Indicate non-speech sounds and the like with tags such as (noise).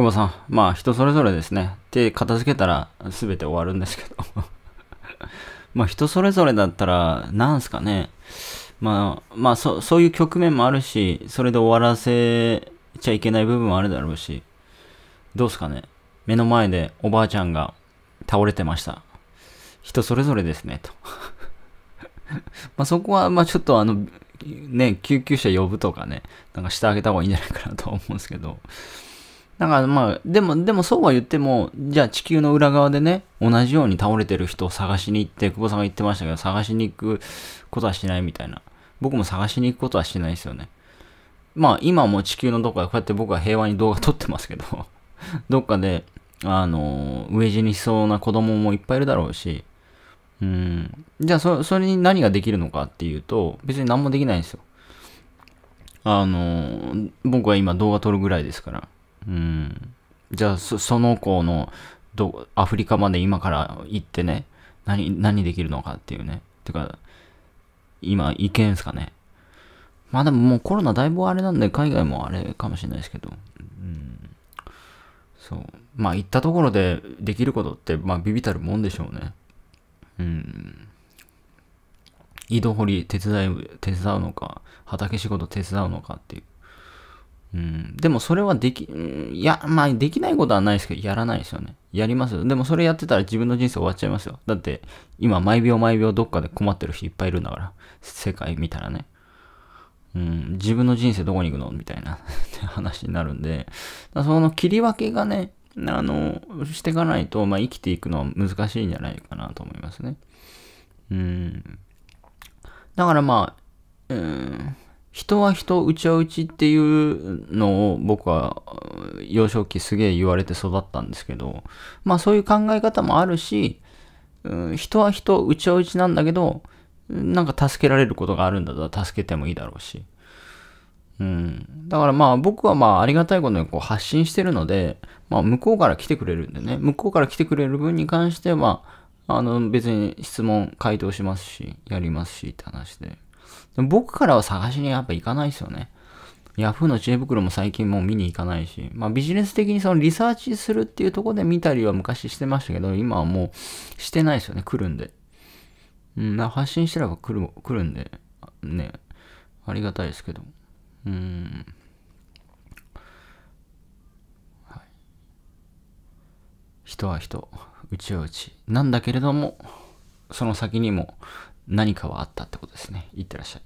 久まさん、まあ人それぞれですね。手片付けたら全て終わるんですけど (laughs) まあ人それぞれだったら、なんすかね。まあ、まあそ、そういう局面もあるし、それで終わらせちゃいけない部分もあるだろうし、どうすかね。目の前でおばあちゃんが倒れてました。人それぞれですね、と (laughs) まあそこは、まあちょっとあの、ね、救急車呼ぶとかね、なんかしてあげた方がいいんじゃないかなと思うんですけど。だからまあ、でも、でもそうは言っても、じゃあ地球の裏側でね、同じように倒れてる人を探しに行って、久保さんが言ってましたけど、探しに行くことはしないみたいな。僕も探しに行くことはしないですよね。まあ、今も地球のどこかで、こうやって僕は平和に動画撮ってますけど (laughs) どっかで、あの、飢え死にしそうな子供もいっぱいいるだろうし、うん。じゃあそ、それに何ができるのかっていうと、別に何もできないんですよ。あの、僕は今動画撮るぐらいですから。うん。じゃあそ、その子のど、アフリカまで今から行ってね、何、何できるのかっていうね。てか、今、行けんすかね。まあでももうコロナだいぶあれなんで、海外もあれかもしれないですけど。うん。そう。まあ行ったところでできることって、まあビビたるもんでしょうね。うん。井戸掘り手伝い、手伝うのか、畑仕事手伝うのかっていう。うん、でもそれはでき、いや、まあできないことはないですけど、やらないですよね。やりますよ。でもそれやってたら自分の人生終わっちゃいますよ。だって、今、毎秒毎秒どっかで困ってる人いっぱいいるんだから、世界見たらね。うん、自分の人生どこに行くのみたいな (laughs) 話になるんで、その切り分けがね、あの、していかないと、まあ、生きていくのは難しいんじゃないかなと思いますね。うん。だからまあ、人は人、うちはうちっていうのを僕は幼少期すげえ言われて育ったんですけど、まあそういう考え方もあるし、人は人、うちはうちなんだけど、なんか助けられることがあるんだったら助けてもいいだろうし。うん。だからまあ僕はまあありがたいことにこう発信してるので、まあ向こうから来てくれるんでね、向こうから来てくれる分に関しては、あの別に質問回答しますし、やりますしって話で。僕からは探しにやっぱ行かないですよね。ヤフーの知恵袋も最近もう見に行かないし、まあビジネス的にそのリサーチするっていうとこで見たりは昔してましたけど、今はもうしてないですよね、来るんで。うん、発信してれば来る、来るんで、ね、ありがたいですけど。うーん。はい。人は人、うちはうち。なんだけれども、その先にも何かはあったってことですね。いってらっしゃい。